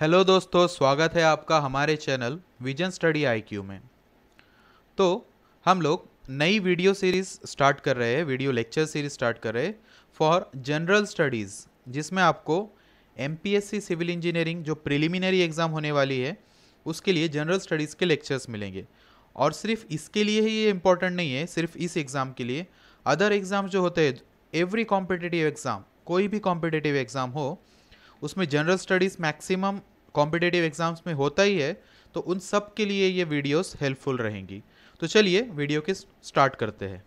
Hello दोस्तों स्वागत है आपका हमारे चैनल विजन स्टडी आईक्यू में तो हम लोग नई वीडियो सीरीज़ स्टार्ट कर रहे हैं वीडियो लेक्चर सीरीज़ स्टार्ट कर रहे हैं फॉर जनरल स्टडीज़ जिसमें आपको एमपीएससी सिविल इंजीनियरिंग जो प्रिलिमिनरी एग्ज़ाम होने वाली है उसके लिए जनरल स्टडीज़ के लेक्चर्स मिलेंगे और सिर्फ इसके लिए ही ये इम्पोर्टेंट नहीं है सिर्फ इस एग्ज़ाम के लिए अदर एग्ज़ाम जो होते हैं एवरी कॉम्पिटिटिव एग्ज़ाम कोई भी कॉम्पिटिटिव एग्ज़ाम हो उसमें general studies maximum competitive exams में होता ही है तो उन सब के लिए ये वीडियोस हेल्पफुल रहेंगी तो चलिए वीडियो के स्टार्ट करते हैं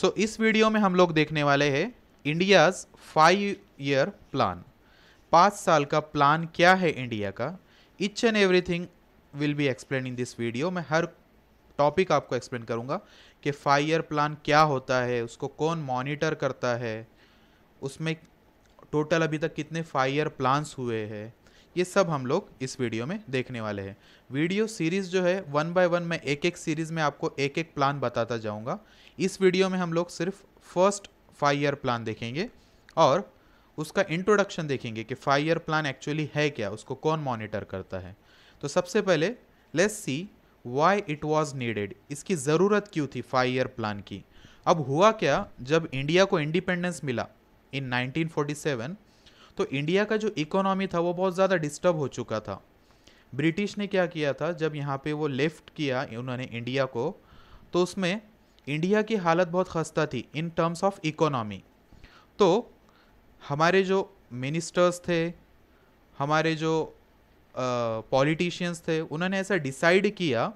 सो so, इस वीडियो में हम लोग देखने वाले हैं इंडियाज़ फाइव ईयर प्लान पाँच साल का प्लान क्या है इंडिया का each and everything will be explain in this video मैं हर टॉपिक आपको एक्सप्लेन करूँगा कि फाइव ईयर प्लान क्या होता है उसको कौन मॉनिटर करता है उसमें टोटल अभी तक कितने फाइयर प्लान्स हुए हैं ये सब हम लोग इस वीडियो में देखने वाले हैं वीडियो सीरीज़ जो है वन बाय वन मैं एक एक सीरीज़ में आपको एक एक प्लान बताता जाऊंगा इस वीडियो में हम लोग सिर्फ फर्स्ट फाइयर प्लान देखेंगे और उसका इंट्रोडक्शन देखेंगे कि फाइयर प्लान एक्चुअली है क्या उसको कौन मॉनिटर करता है तो सबसे पहले let's see why it was needed इसकी ज़रूरत क्यों थी फाइव ईयर प्लान की अब हुआ क्या जब इंडिया को इंडिपेंडेंस मिला इन 1947 तो इंडिया का जो इकोनॉमी था वो बहुत ज़्यादा डिस्टर्ब हो चुका था ब्रिटिश ने क्या किया था जब यहाँ पे वो लेफ्ट किया उन्होंने इंडिया को तो उसमें इंडिया की हालत बहुत खस्ता थी इन टर्म्स ऑफ इकोनॉमी तो हमारे जो मिनिस्टर्स थे हमारे जो पॉलिटिशियंस uh, थे उन्होंने ऐसा डिसाइड किया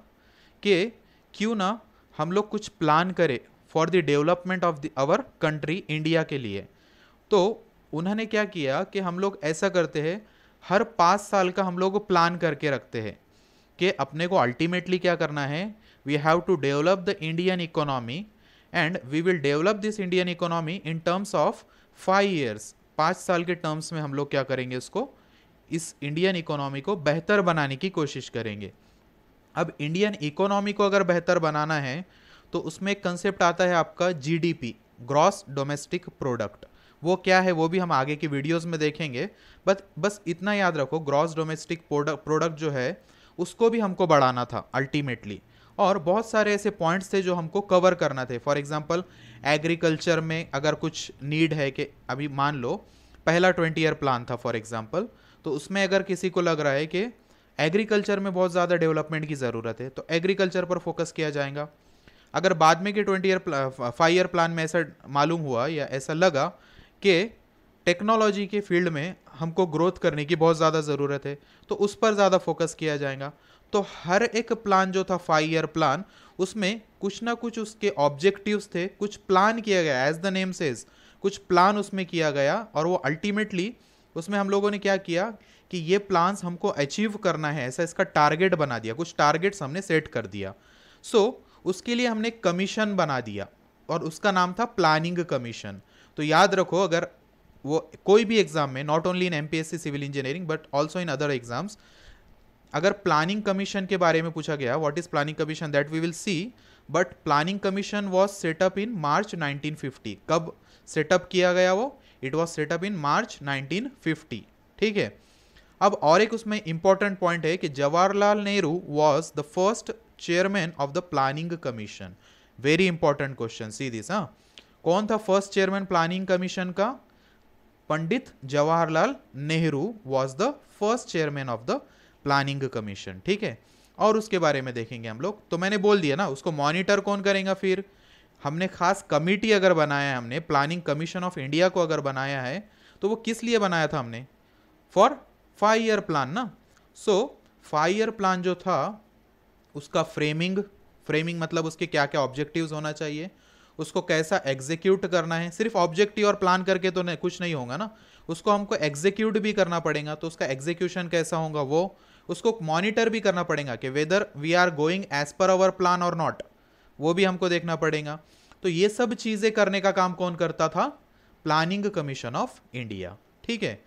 कि क्यों ना हम लोग कुछ प्लान करें for the development of the our country India के लिए तो उन्होंने क्या किया कि हम लोग ऐसा करते हैं हर पाँच साल का हम लोग प्लान करके रखते हैं कि अपने को अल्टीमेटली क्या करना है we have to develop the Indian economy and we will develop this Indian economy in terms of five years पाँच साल के टर्म्स में हम लोग क्या करेंगे उसको इस इंडियन इकोनॉमी को बेहतर बनाने की कोशिश करेंगे अब इंडियन इकोनॉमी को अगर बेहतर बनाना है तो उसमें एक कंसेप्ट आता है आपका जीडीपी ग्रॉस डोमेस्टिक प्रोडक्ट वो क्या है वो भी हम आगे की वीडियोस में देखेंगे बट बस इतना याद रखो ग्रॉस डोमेस्टिक प्रोडक्ट जो है उसको भी हमको बढ़ाना था अल्टीमेटली और बहुत सारे ऐसे पॉइंट्स थे जो हमको कवर करना थे फॉर एग्जाम्पल एग्रीकल्चर में अगर कुछ नीड है कि अभी मान लो पहला ट्वेंटी ईयर प्लान था फॉर एग्जाम्पल तो उसमें अगर किसी को लग रहा है कि एग्रीकल्चर में बहुत ज़्यादा डेवलपमेंट की ज़रूरत है तो एग्रीकल्चर पर फोकस किया जाएगा अगर बाद में के twenty year five year plan में ऐसा मालूम हुआ या ऐसा लगा कि टेक्नोलॉजी के फील्ड में हमको ग्रोथ करने की बहुत ज़्यादा ज़रूरत है तो उस पर ज़्यादा फोकस किया जाएगा तो हर एक प्लान जो था फाइव ईयर प्लान उसमें कुछ ना कुछ उसके ऑब्जेक्टिव्स थे कुछ प्लान किया गया एज द नेम सेज कुछ प्लान उसमें किया गया और वो अल्टीमेटली उसमें हम लोगों ने क्या किया कि ये प्लान्स हमको अचीव करना है ऐसा इसका टारगेट बना दिया कुछ टारगेट्स हमने सेट कर दिया सो so, उसके लिए हमने कमीशन बना दिया और उसका नाम था प्लानिंग कमीशन तो याद रखो अगर वो कोई भी एग्ज़ाम में not only in M civil engineering but also in other exams अगर प्लानिंग कमीशन के बारे में पूछा गया what is planning commission that we will see but planning commission was set up in March 1950 कब सेटअप किया गया वो it was set up in March 1950 ठीक है अब और एक उसमें इंपॉर्टेंट पॉइंट है कि Jawaharlal Nehru was the first chairman of the planning commission very important question see this हाँ कौन था फर्स्ट चेयरमैन प्लानिंग कमीशन का Pandit Jawaharlal Nehru was the first chairman of the planning commission ठीक है और उसके बारे में देखेंगे हम लोग तो मैंने बोल दिया ना उसको मॉनिटर कौन करेगा फिर हमने खास कमेटी अगर बनाया है हमने प्लानिंग कमीशन ऑफ इंडिया को अगर बनाया है तो वो किस लिए बनाया था हमने फॉर फाइव ईयर प्लान ना सो फाइव ईयर प्लान जो था उसका फ्रेमिंग फ्रेमिंग मतलब उसके क्या क्या ऑब्जेक्टिव्स होना चाहिए उसको कैसा एग्जीक्यूट करना है सिर्फ ऑब्जेक्टिव और प्लान करके तो नहीं कुछ नहीं होगा ना उसको हमको एग्जीक्यूट भी करना पड़ेगा तो उसका एग्जीक्यूशन कैसा होगा वो उसको मॉनिटर भी करना पड़ेगा कि whether we are going as per our plan और नॉट वो भी हमको देखना पड़ेगा तो ये सब चीज़ें करने का काम कौन करता था प्लानिंग कमीशन ऑफ इंडिया ठीक है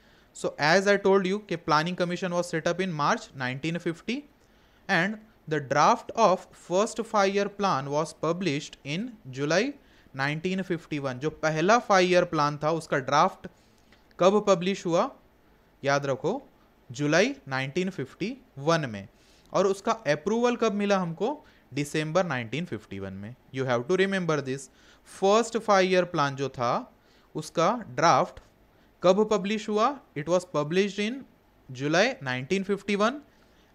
so as I told you कि planning commission was set up in March 1950 and The draft of first five year plan was published in July 1951. जो पहला फाइव ईयर प्लान था उसका ड्राफ्ट कब publish हुआ याद रखो जुलाई 1951 में और उसका अप्रूवल कब मिला हमको दिसंबर 1951 में you have to remember this first five year plan जो था उसका ड्राफ्ट कब पब्लिश हुआ it was publish in July 1951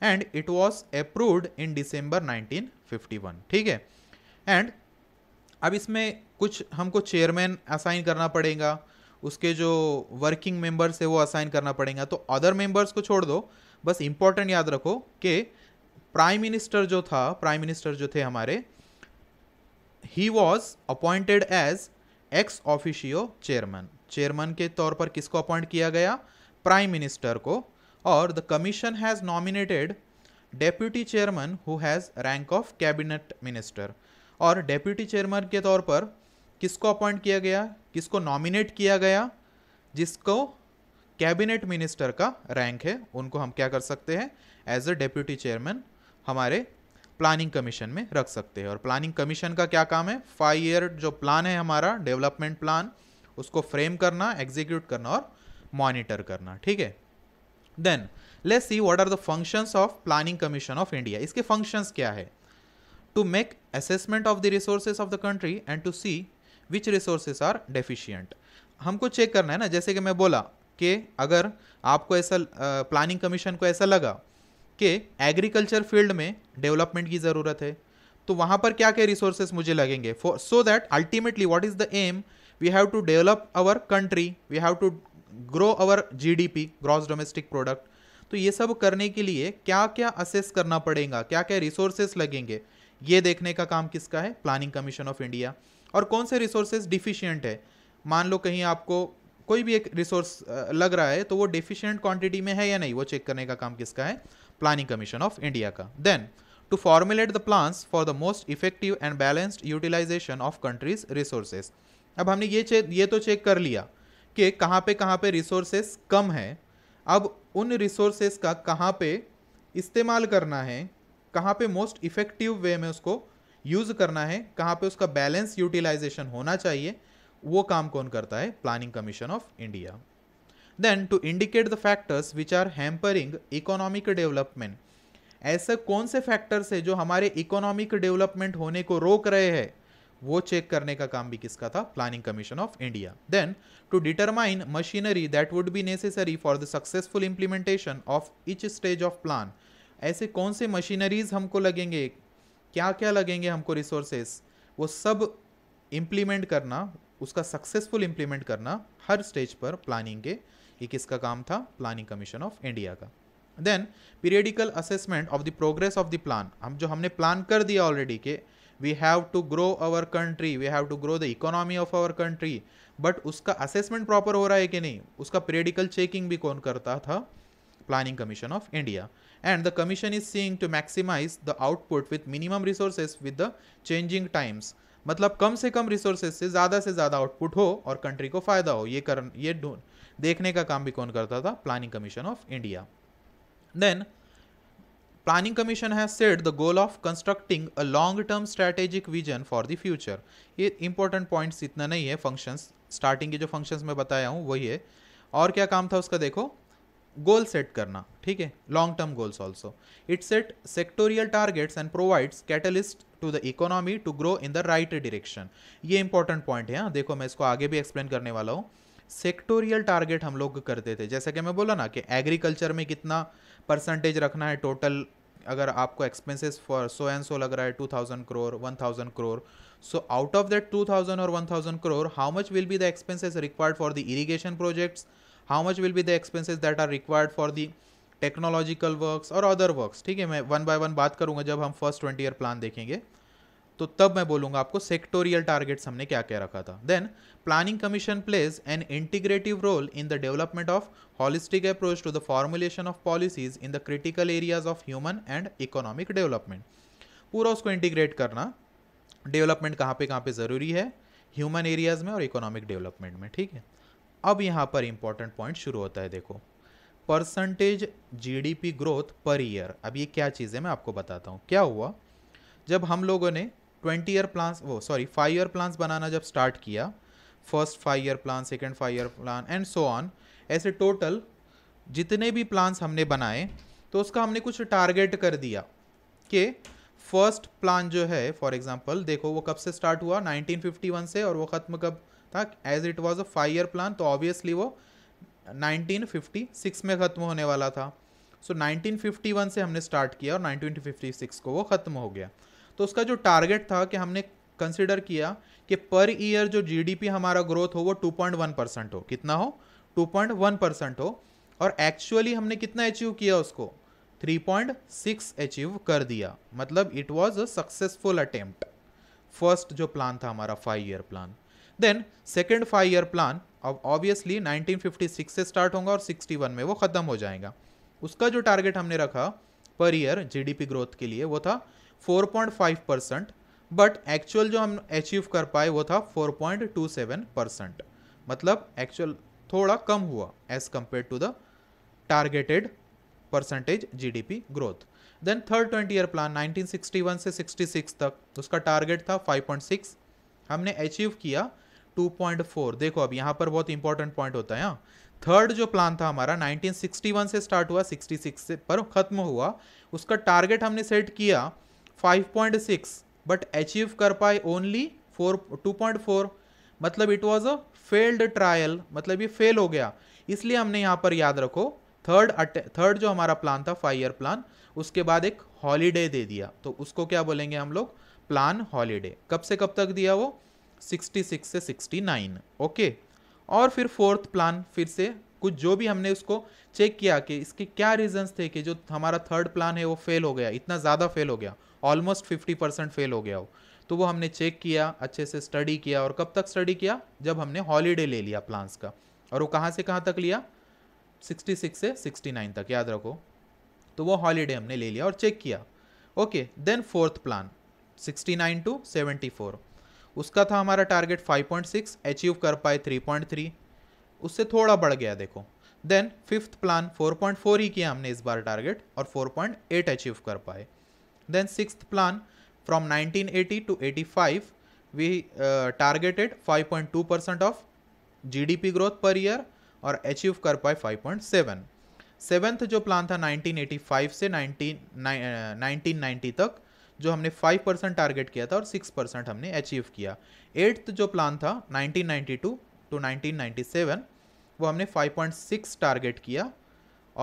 and it was approved in fifty one ठीक है एंड अब इसमें कुछ हमको चेयरमैन असाइन करना पड़ेगा उसके जो वर्किंग मेंबर्स है वो असाइन करना पड़ेगा तो अदर मेंबर्स को छोड़ दो बस इम्पोर्टेंट याद रखो कि प्राइम मिनिस्टर जो था प्राइम मिनिस्टर जो थे हमारे he was appointed as ex officio chairman chairman के तौर पर किसको अपॉइंट किया गया प्राइम मिनिस्टर को और the commission has nominated deputy chairman who has rank of cabinet minister और डेप्यूटी चेयरमैन के तौर पर किसको अपॉइंट किया गया किसको नॉमिनेट किया गया जिसको कैबिनेट मिनिस्टर का रैंक है उनको हम क्या कर सकते हैं एज अ डेप्यूटी चेयरमैन हमारे प्लानिंग कमीशन में रख सकते हैं और प्लानिंग कमीशन का क्या काम है फाइव ईयर जो प्लान है हमारा डेवलपमेंट प्लान उसको फ्रेम करना एग्जीक्यूट करना और मॉनिटर करना ठीक है then let's see what are the functions of planning commission of India इसके फंक्शंस क्या है to make assessment of the resources of the country and to see which resources are deficient हमको check करना है ना जैसे कि मैं बोला कि अगर आपको ऐसा प्लानिंग कमीशन को ऐसा लगा कि एग्रीकल्चर फील्ड में डेवलपमेंट की ज़रूरत है तो वहाँ पर क्या क्या रिसोर्सेज मुझे लगेंगे for so that ultimately what is the aim we have to develop our country we have to grow our GDP gross domestic product तो ये सब करने के लिए क्या क्या असेस करना पड़ेगा क्या क्या रिसोर्सेस लगेंगे ये देखने का काम किसका है प्लानिंग कमीशन ऑफ इंडिया और कौन से रिसोर्सेज डिफिशियंट है मान लो कहीं आपको कोई भी एक रिसोर्स लग रहा है तो वो डिफिशियंट क्वांटिटी में है या नहीं वो चेक करने का काम किसका है प्लानिंग कमीशन ऑफ इंडिया का then to formulate the plans for the most effective and balanced utilisation of country's resources अब हमने ये ये तो चेक कर लिया कि कहाँ पे कहाँ पे रिसोर्सेस कम है अब उन रिसोर्सेस का कहाँ पे इस्तेमाल करना है कहाँ पे मोस्ट इफ़ेक्टिव वे में उसको यूज़ करना है कहाँ पे उसका बैलेंस यूटिलाइजेशन होना चाहिए वो काम कौन करता है planning commission of India then to indicate the factors which are hampering economic development ऐसे कौन से फैक्टर्स है जो हमारे इकोनॉमिक डेवलपमेंट होने को रोक रहे हैं वो चेक करने का काम भी किसका था planning commission of India then to determine machinery that would be necessary for the successful implementation of each stage of plan ऐसे कौन से मशीनरीज हमको लगेंगे क्या क्या लगेंगे हमको रिसोर्सेस वो सब इम्प्लीमेंट करना उसका सक्सेसफुल इम्प्लीमेंट करना हर स्टेज पर प्लानिंग के ये किसका काम था प्लानिंग कमीशन ऑफ इंडिया का then periodical assessment of the progress of the plan हम जो हमने प्लान कर दिया ऑलरेडी के we have to grow our country we have to grow the economy of our country but उसका assessment proper हो रहा है कि नहीं उसका पीरियडिकल चेकिंग भी कौन करता था planning commission of India and the commission is seeing to maximise the output with minimum resources with the changing times मतलब कम से कम रिसोर्सेज से ज़्यादा से ज़्यादा आउटपुट हो और कंट्री को फ़ायदा हो ये कर ये देखने का काम भी कौन करता था planning commission of India then planning commission है set the goal of constructing a long term strategic vision for the future ये इंपॉर्टेंट पॉइंट्स इतना नहीं है फंक्शंस स्टार्टिंग के जो फंक्शंस मैं बताया हूँ वही है और क्या काम था उसका देखो गोल सेट करना ठीक है long term goals also it set sectoral targets and provides catalyst to the economy to grow in the right direction ये इंपॉर्टेंट पॉइंट है हाँ? देखो मैं इसको आगे भी एक्सप्लेन करने वाला हूँ सेक्टोरियल टारगेट हम लोग करते थे जैसे कि मैं बोला ना कि एग्रीकल्चर में कितना परसेंटेज रखना है टोटल अगर आपको expenses for so and so लग रहा है two thousand crore one thousand crore so out of that two thousand और one thousand crore how much will be the expenses required for the irrigation projects how much will be the expenses that are required for the technological works और other works ठीक है मैं one by one बात करूंगा जब हम first twenty year plan देखेंगे तो तब मैं बोलूंगा आपको सेक्टोरियल टारगेट्स हमने क्या क्या रखा था then planning commission plays an integrative role in the development of holistic approach to the formulation of policies in the critical areas of human and economic development पूरा उसको इंटीग्रेट करना डेवलपमेंट कहाँ पे कहाँ पे ज़रूरी है ह्यूमन एरियाज़ में और इकोनॉमिक डेवलपमेंट में ठीक है अब यहाँ पर इंपॉर्टेंट पॉइंट शुरू होता है देखो percentage GDP growth per year अब ये क्या चीज़ है मैं आपको बताता हूँ क्या हुआ जब हम लोगों ने ट्वेंटी ईयर प्लान्स वो सॉरी फाइव ईयर प्लान्स बनाना जब स्टार्ट किया first five year plan second five year plan and so on ऐसे टोटल जितने भी प्लान्स हमने बनाए तो उसका हमने कुछ टारगेट कर दिया कि फर्स्ट प्लान जो है फॉर एग्जाम्पल देखो वो कब से स्टार्ट हुआ 1951 से और वो ख़त्म कब था as it was a five year plan तो ऑब्वियसली वो 1956 में ख़त्म होने वाला था सो so, 1951 से हमने स्टार्ट किया और 1956 को वो ख़त्म हो गया तो उसका जो टारगेट था कि हमने कंसिडर किया कि पर ईयर जो जीडीपी हमारा ग्रोथ हो वो 2.1 परसेंट हो कितना हो 2.1 परसेंट हो और एक्चुअली हमने कितना अचीव किया उसको 3.6 अचीव कर दिया मतलब it was a successful attempt first जो प्लान था हमारा five year plan then second five year plan अब ऑब्वियसली 1956 से स्टार्ट होगा और 61 में वो ख़त्म हो जाएगा उसका जो टारगेट हमने रखा पर ईयर जीडीपी ग्रोथ के लिए वो था 4.5 परसेंट बट एक्चुअल जो हम अचीव कर पाए वो था 4.27 परसेंट मतलब एक्चुअल थोड़ा कम हुआ as compare to the targeted percentage GDP growth then third twenty year plan 1961 से 66 तक उसका टारगेट था 5.6 हमने अचीव किया 2.4 देखो अब यहाँ पर बहुत इंपॉर्टेंट पॉइंट होता है यहाँ थर्ड जो प्लान था हमारा 1961 से स्टार्ट हुआ 66 से पर ख़त्म हुआ उसका टारगेट हमने सेट किया 5.6 बट अचीव कर पाए only four two point four मतलब it was a failed trial मतलब ये फेल हो गया इसलिए हमने यहाँ पर याद रखो थर्ड थर्ड जो हमारा प्लान था फाइव ईयर प्लान उसके बाद एक हॉलीडे दे दिया तो उसको क्या बोलेंगे हम लोग प्लान हॉलीडे कब से कब तक दिया वो 66 से 69 ओके और फिर फोर्थ प्लान फिर से कुछ जो भी हमने उसको चेक किया कि इसके क्या रीजंस थे कि जो हमारा थर्ड प्लान है वो फेल हो गया इतना ज़्यादा फेल हो गया ऑलमोस्ट फिफ्टी परसेंट फेल हो गया हो तो वो हमने चेक किया अच्छे से स्टडी किया और कब तक स्टडी किया जब हमने हॉलीडे ले लिया प्लान्स का और वो कहाँ से कहाँ तक लिया 66 से 69 तक याद रखो तो वो हॉलीडे हमने ले लिया और चेक किया okay then fourth plan 69 to 74 उसका था हमारा टारगेट 5.6 अचीव कर पाए 3.3 उससे थोड़ा बढ़ गया देखो देन फिफ्थ प्लान 4.4 ही किया हमने इस बार टारगेट और 4.8 अचीव कर पाए then six plan from 1980 to 85 we targeted 5.2 percent of GDP growth per year और अचीव कर पाए 5.7 सेवेंथ जो प्लान था 1985 से 19, 1990 uh, तक जो हमने 5 परसेंट टारगेट किया था और 6 परसेंट हमने अचीव किया एट्थ जो प्लान था 1992 टू 1997 वो हमने 5.6 टारगेट किया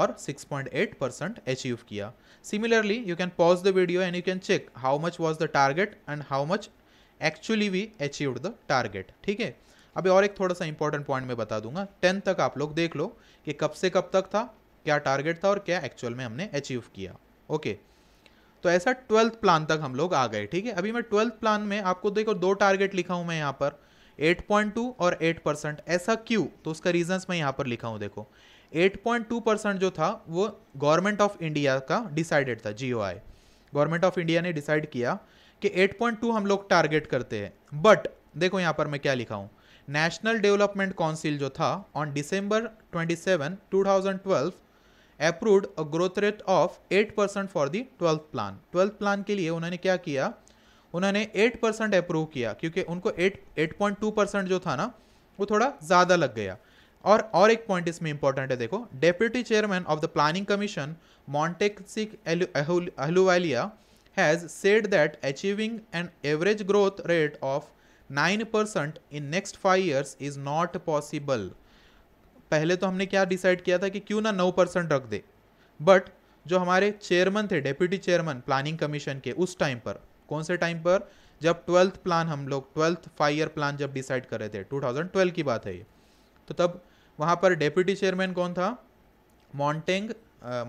और 6.8 परसेंट अचीव किया similarly you can pause the video and you can check how much was the target and how much actually we achieve the target ठीक है अभी और एक थोड़ा सा इंपॉर्टेंट पॉइंट मैं बता दूंगा टेंथ तक आप लोग देख लो कि कब से कब तक था क्या टारगेट था और क्या एक्चुअल में हमने अचीव किया ओके okay. तो ऐसा ट्वेल्थ प्लान तक हम लोग आ गए ठीक है अभी मैं ट्वेल्थ प्लान में आपको देखो दो टारगेट लिखा हूं मैं यहां पर 8.2 और 8 परसेंट ऐसा क्यों तो उसका रीजन मैं यहाँ पर लिखा हूँ देखो 8.2 परसेंट जो था वो गवर्नमेंट ऑफ इंडिया का डिसाइडेड था जी गवर्नमेंट ऑफ इंडिया ने डिसाइड किया कि 8.2 हम लोग टारगेट करते हैं बट देखो यहाँ पर मैं क्या लिखा हूँ नेशनल डेवलपमेंट काउंसिल जो था on December twenty thousand twelve approve a growth rate of 8 percent for the twelfth plan twelfth plan के लिए उन्होंने क्या किया उन्होंने 8 परसेंट अप्रूव किया क्योंकि उनको 8 8.2 परसेंट जो था ना वो थोड़ा ज़्यादा लग गया और और एक पॉइंट इसमें इंपॉर्टेंट है देखो deputy chairman of the planning commission Montek Singh Ahluwalia has said that achieving an average growth rate of nine percent in next five years is not possible पहले तो हमने क्या डिसाइड किया था कि क्यों ना नौ परसेंट रख दे बट जो हमारे चेयरमैन थे डेप्यूटी चेयरमैन प्लानिंग कमीशन के उस टाइम पर कौन से टाइम पर जब ट्वेल्थ प्लान हम लोग ट्वेल्थ फाइव ईयर प्लान जब डिसाइड कर रहे थे 2012 की बात है ये तो तब वहाँ पर डेप्यूटी चेयरमैन कौन था मॉन्टेंग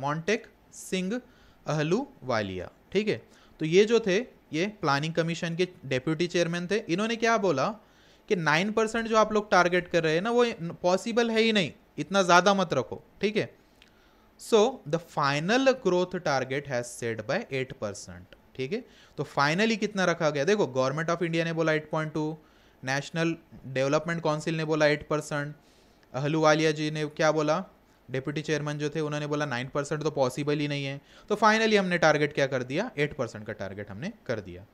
मॉन्टेक सिंह अहलू वालिया ठीक है तो ये जो थे ये प्लानिंग कमीशन के डेप्यूटी चेयरमैन थे इन्होंने क्या बोला कि नाइन परसेंट जो आप लोग टारगेट कर रहे हैं ना वो पॉसिबल है ही नहीं इतना ज़्यादा मत रखो ठीक है so the final growth target has set by eight percent ठीक है तो फाइनली कितना रखा गया देखो गवर्नमेंट ऑफ इंडिया ने बोला eight point two national development council ने बोला एट परसेंट अहलूवालिया जी ने क्या बोला डिप्यूटी चेयरमैन जो थे उन्होंने बोला नाइन परसेंट तो पॉसिबल ही नहीं है तो फाइनली हमने टारगेट क्या कर दिया एट परसेंट का टारगेट हमने कर दिया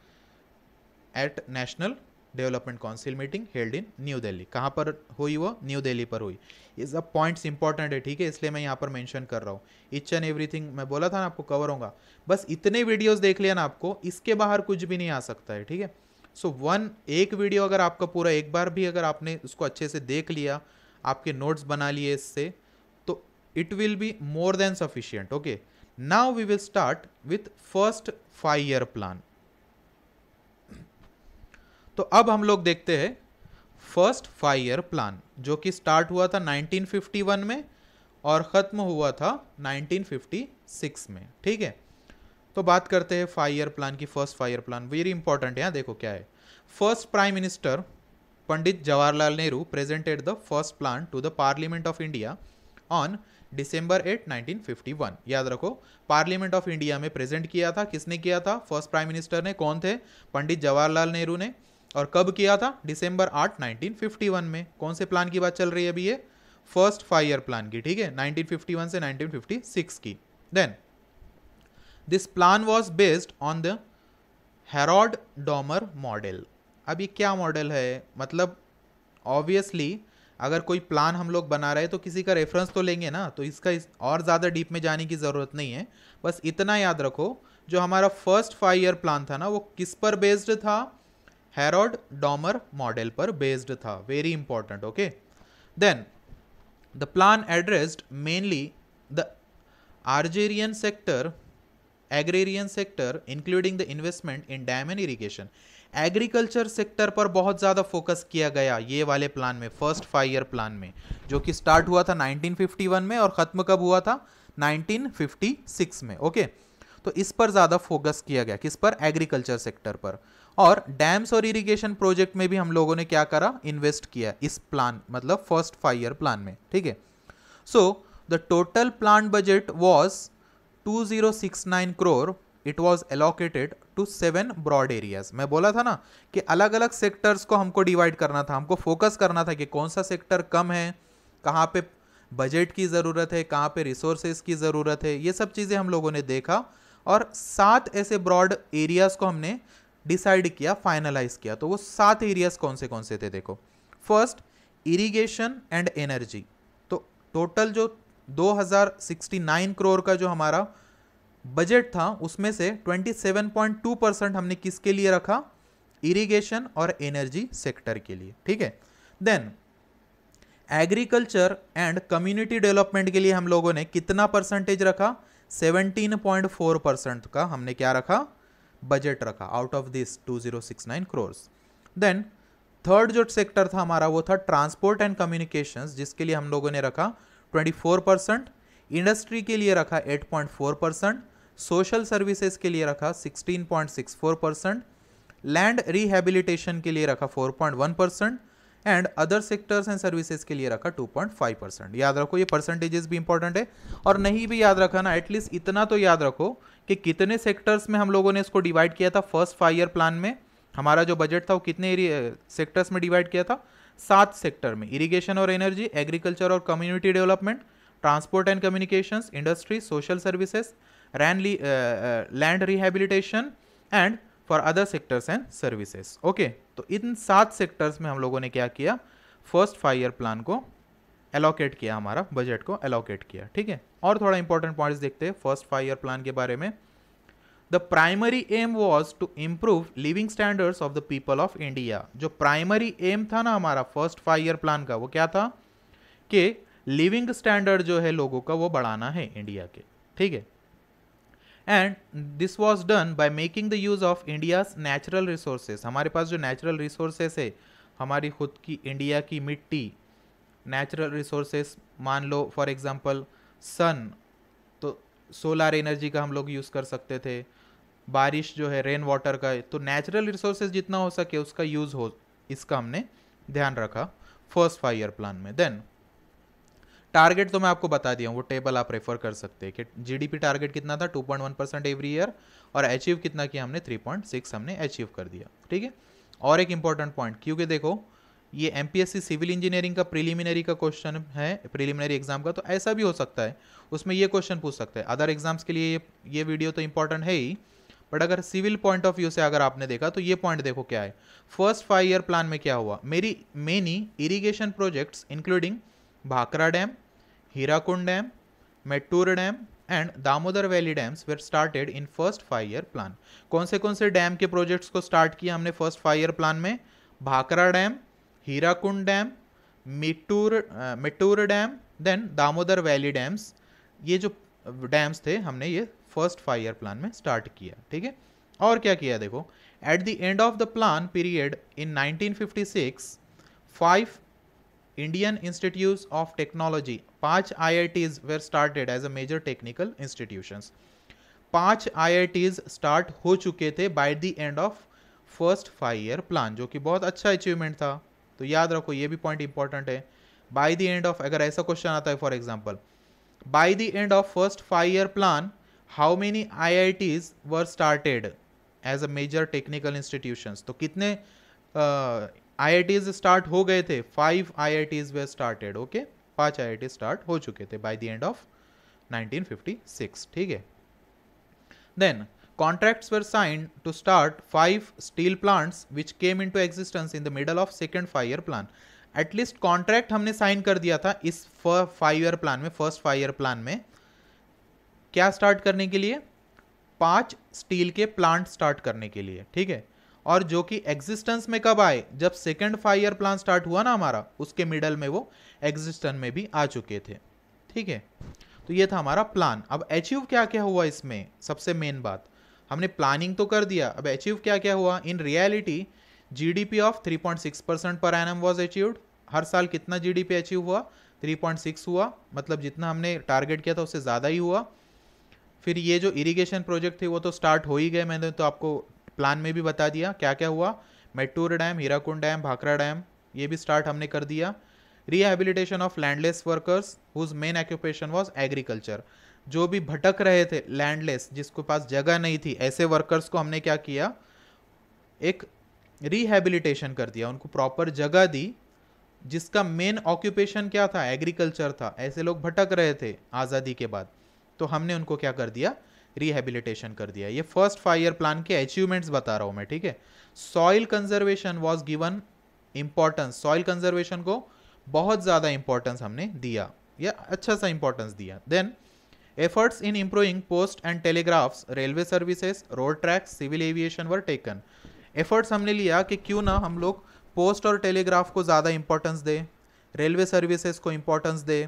eight national development council meeting held in new Delhi कहाँ पर हुई वो न्यू दिल्ली पर हुई ये सब पॉइंट्स इंपॉर्टेंट है ठीक है इसलिए मैं यहाँ पर मेंशन कर रहा हूँ इच एंड एवरीथिंग मैं बोला था ना आपको कवर होगा बस इतने वीडियोस देख लिया ना आपको इसके बाहर कुछ भी नहीं आ सकता है ठीक है सो वन एक वीडियो अगर आपका पूरा एक बार भी अगर आपने उसको अच्छे से देख लिया आपके नोट्स बना लिए इससे तो it will be more than sufficient okay now we will start with first five year plan तो अब हम लोग देखते हैं फर्स्ट फाइव ईयर प्लान जो कि स्टार्ट हुआ था 1951 में और ख़त्म हुआ था 1956 में ठीक है तो बात करते हैं फाइव ईयर प्लान की first five year plan very important है यहाँ देखो क्या है first prime minister Pandit Jawaharlal Nehru presented the first plan to the parliament of India on December eight 1951 याद रखो पार्लियामेंट ऑफ इंडिया में प्रेजेंट किया था किसने किया था फर्स्ट प्राइम मिनिस्टर ने कौन थे पंडित जवाहरलाल नेहरू ने और कब किया था दिसंबर 8 1951 में कौन से प्लान की बात चल रही है अभी ये फर्स्ट फाइव ईयर प्लान की ठीक है 1951 से 1956 की then this plan was based on the Harrod Domar model अब ये क्या मॉडल है मतलब ऑब्वियसली अगर कोई प्लान हम लोग बना रहे हैं तो किसी का रेफरेंस तो लेंगे ना तो इसका इस और ज़्यादा डीप में जाने की ज़रूरत नहीं है बस इतना याद रखो जो हमारा फर्स्ट फाइव ईयर प्लान था ना वो किस पर बेस्ड था हैरोड डॉमर मॉडल पर बेस्ड था very important okay then the plan addressed mainly the agrarian sector agrarian sector including the investment in dam and irrigation agriculture sector पर बहुत ज़्यादा फोकस किया गया ये वाले प्लान में फर्स्ट फाइव ईयर प्लान में जो कि स्टार्ट हुआ था 1951 में और ख़त्म कब हुआ था 1956 में ओके तो इस पर ज़्यादा फोकस किया गया किस पर एग्रीकल्चर सेक्टर पर और डैम्स और इरिगेशन प्रोजेक्ट में भी हम लोगों ने क्या करा इन्वेस्ट किया इस प्लान मतलब फर्स्ट फाइव ईयर प्लान में ठीक है so the total plan budget was nine crore it was allocated to seven broad areas मैं बोला था ना कि अलग अलग सेक्टर्स को हमको डिवाइड करना था हमको फोकस करना था कि कौन सा सेक्टर कम है कहाँ पे बजट की ज़रूरत है कहाँ पे रिसोर्सेज की ज़रूरत है ये सब चीज़ें हम लोगों ने देखा और सात ऐसे ब्रॉड एरियाज़ को हमने डिसाइड किया फाइनलाइज किया तो वो सात एरियाज कौन से कौन से थे देखो फर्स्ट इरिगेशन एंड एनर्जी तो टोटल जो 2069 करोड़ का जो हमारा बजट था उसमें से 27.2 परसेंट हमने किसके लिए रखा इरिगेशन और एनर्जी सेक्टर के लिए ठीक है then agriculture and community development के लिए हम लोगों ने कितना परसेंटेज रखा 17.4 परसेंट का हमने क्या रखा बजट रखा out of this 2069 crores then third जो सेक्टर था हमारा वो था ट्रांसपोर्ट एंड कम्युनिकेशंस जिसके लिए हम लोगों ने रखा 24 परसेंट इंडस्ट्री के लिए रखा 8.4 परसेंट सोशल सर्विसेज के लिए रखा 16.64 परसेंट लैंड रिहेबिलिटेशन के लिए रखा 4.1 percent and other sectors and services के लिए रखा 2.5 परसेंट याद रखो ये परसेंटेजेस भी इंपॉर्टेंट है और नहीं भी याद रखा ना एटलीस्ट इतना तो याद रखो कि कितने सेक्टर्स में हम लोगों ने इसको डिवाइड किया था फर्स्ट फाइव ईयर प्लान में हमारा जो बजट था वो कितने सेक्टर्स में डिवाइड किया था सात सेक्टर में इरीगेशन और एनर्जी एग्रीकल्चर और community development transport and communication industry social services ran land rehabilitation and for other sectors and services okay तो इन सात सेक्टर्स में हम लोगों ने क्या किया फर्स्ट फाइव ईयर प्लान को एलोकेट किया हमारा बजट को एलोकेट किया ठीक है और थोड़ा इंपॉर्टेंट पॉइंट्स देखते हैं फर्स्ट फाइव ईयर प्लान के बारे में the primary aim was to improve living standards of the people of India जो प्राइमरी एम था ना हमारा फर्स्ट फाइव ईयर प्लान का वो क्या था कि लिविंग स्टैंडर्ड जो है लोगों का वो बढ़ाना है इंडिया के ठीक है and this was done by making the use of India's natural resources हमारे पास जो नेचुरल रिसोर्सेस है हमारी खुद की इंडिया की मिट्टी नेचुरल रिसोर्सेस मान लो फॉर एग्ज़ाम्पल सन तो सोलार एनर्जी का हम लोग यूज़ कर सकते थे बारिश जो है रेन वाटर का तो नेचुरल रिसोर्सेज जितना हो सके उसका यूज़ हो इसका हमने ध्यान रखा फर्स्ट फाइव ईयर प्लान में देन टारगेट तो मैं आपको बता दिया हूँ वो टेबल आप रेफर कर सकते हैं कि जीडीपी टारगेट कितना था 2.1 परसेंट एवरी ईयर और अचीव कितना किया हमने 3.6 हमने अचीव कर दिया ठीक है और एक इम्पॉर्टेंट पॉइंट क्योंकि देखो ये एम सिविल इंजीनियरिंग का प्रिलिमिनरी का क्वेश्चन है प्रिलिमिनरी एग्जाम का तो ऐसा भी हो सकता है उसमें ये क्वेश्चन पूछ सकता है अदर एग्जाम्स के लिए ये ये वीडियो तो इंपॉर्टेंट है ही बट अगर सिविल पॉइंट ऑफ व्यू से अगर आपने देखा तो ये पॉइंट देखो क्या है फर्स्ट फाइव ईयर प्लान में क्या हुआ मेरी many irrigation projects including Bhakra dam Hirakund Dam, Mettur Dam and Damodar valley dams were started in first five year plan कौन से कौन से डैम के प्रोजेक्ट्स को स्टार्ट किया हमने फर्स्ट फाइव ईयर प्लान में Bhakra dam Hirakud dam Mettur Mettur dam then Damodar valley dams ये जो डैम्स थे हमने ये फर्स्ट फाइव ईयर प्लान में स्टार्ट किया ठीक है और क्या किया देखो at the end of the plan period in nineteen fifty six five Indian Institute of Technology पांच IITs were started as a major technical institutions. पांच IITs स्टार्ट हो चुके थे by the end of first five year plan जो कि बहुत अच्छा achievement था तो याद रखो ये भी पॉइंट इंपॉर्टेंट है बाय द एंड ऑफ अगर ऐसा क्वेश्चन आता है for example by the end of first five year plan how many I I Ts were started as a major technical institutions तो कितने आई आई टीज स्टार्ट हो गए थे five I I Ts were started okay पांच I start हो चुके थे by the end of 1956 ठीक है then contracts were sign to start five steel plants which came in existence in the middle of second five year plan at least contract हमने sign कर दिया था इस फाइव ईयर प्लान में first five year plan में क्या start करने के लिए पांच स्टील के प्लांट स्टार्ट करने के लिए ठीक है और जो कि एग्जिस्टेंस में कब आए जब second five year plan start हुआ ना हमारा उसके मिडल में वो एग्जिस्टेंस में भी आ चुके थे ठीक है तो ये था हमारा प्लान अब अचीव क्या क्या हुआ इसमें सबसे मेन बात हमने प्लानिंग तो कर दिया अब अचीव क्या क्या हुआ in reality GDP of 3.6 percent per annum was achieved हर साल कितना जीडीपी अचीव हुआ 3.6 हुआ मतलब जितना हमने टारगेट किया था उससे ज़्यादा ही हुआ फिर ये जो इरिगेशन प्रोजेक्ट थे वो तो स्टार्ट हो ही गए मैंने तो आपको प्लान में भी बता दिया क्या क्या हुआ Mettur dam Hirakud dam Bhakra dam ये भी स्टार्ट हमने कर दिया rehabilitation of landless workers whose main occupation was agriculture जो भी भटक रहे थे लैंडलेस जिसके पास जगह नहीं थी ऐसे वर्कर्स को हमने क्या किया एक रिहेबिलिटेशन कर दिया उनको प्रॉपर जगह दी जिसका मेन ऑक्यूपेशन क्या था एग्रीकल्चर था ऐसे लोग भटक रहे थे आज़ादी के बाद तो हमने उनको क्या कर दिया रिहेबिलिटेशन कर दिया ये फर्स्ट फाइव ईयर प्लान के अचीवमेंट्स बता रहा हूँ मैं ठीक है soil conservation was given importance soil conservation को बहुत ज़्यादा इंपॉर्टेंस हमने दिया या अच्छा सा इंपॉर्टेंस दिया then efforts in improving post and telegraphs railway services road tracks civil aviation were taken efforts हमने लिया कि क्यों ना हम लोग पोस्ट और टेलीग्राफ को ज़्यादा इंपॉर्टेंस दें रेलवे सर्विसेज को इम्पोर्टेंस दें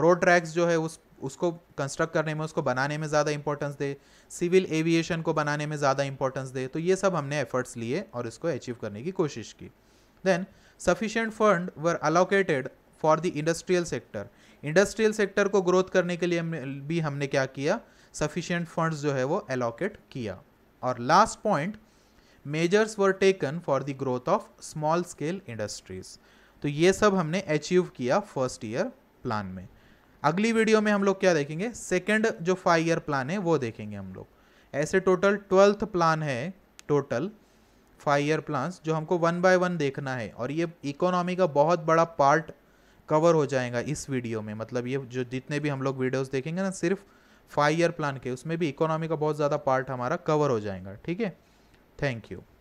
रोड ट्रैक्स जो है उस उसको कंस्ट्रक्ट करने में उसको बनाने में ज़्यादा इंपॉर्टेंस दे सिविल एविएशन को बनाने में ज़्यादा इंपॉर्टेंस दे तो ये सब हमने एफर्ट्स लिए और इसको अचीव करने की कोशिश की then sufficient fund were allocated for the industrial sector industrial sector को ग्रोथ करने के लिए भी हमने क्या किया सफिशेंट फंड जो है वो एलोकेट किया और last point measures were taken for the growth of small scale industries तो ये सब हमने अचीव किया फर्स्ट ईयर प्लान में अगली वीडियो में हम लोग क्या देखेंगे सेकेंड जो फाइव ईयर प्लान है वो देखेंगे हम लोग ऐसे टोटल ट्वेल्थ प्लान है टोटल फाइव ईयर प्लान जो हमको वन बाय वन देखना है और ये इकोनॉमी का बहुत बड़ा पार्ट कवर हो जाएगा इस वीडियो में मतलब ये जो जितने भी हम लोग वीडियोज़ देखेंगे ना सिर्फ फाइव ईयर प्लान के उसमें भी इकोनॉमी का बहुत ज़्यादा पार्ट हमारा कवर हो जाएगा ठीक है थैंक यू